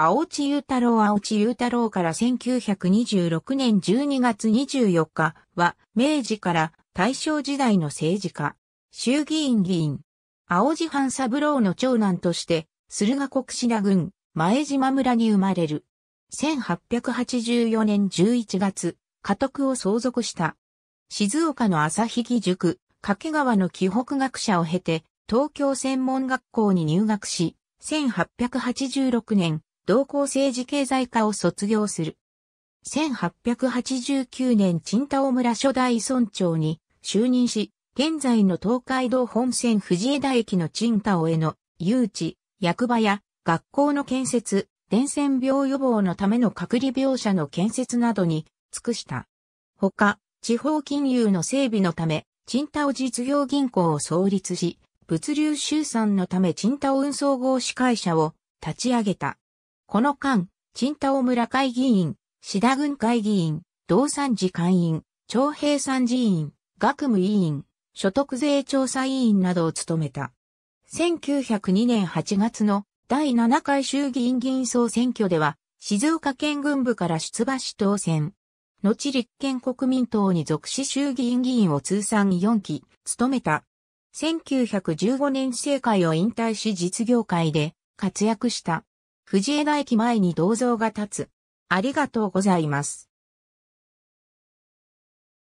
青地雄太郎青地雄太郎から1926年12月24日は、明治から大正時代の政治家、衆議院議員、青地藩三郎の長男として、駿河国志田郡、前島村に生まれる。1884年11月、家督を相続した。静岡の朝日義塾、掛川の紀北学者を経て、東京専門学校に入学し、1886年、同校政治経済科を卒業する。1889年陳太尾村初代村長に就任し、現在の東海道本線藤枝駅の陳太尾への誘致、役場や学校の建設、伝染病予防のための隔離病者の建設などに尽くした。ほか、地方金融の整備のため、陳太タ実業銀行を創立し、物流集散のため陳太タ運送合資会社を立ち上げた。この間、陳田尾村会議員、志田郡会議員、道山寺会員、長平参事院、学務委員、所得税調査委員などを務めた。1902年8月の第7回衆議院議員総選挙では、静岡県軍部から出馬し当選。後立憲国民党に属し衆議院議員を通算4期、務めた。1915年政界を引退し実業界で活躍した。藤枝駅前に銅像が立つ。ありがとうございます。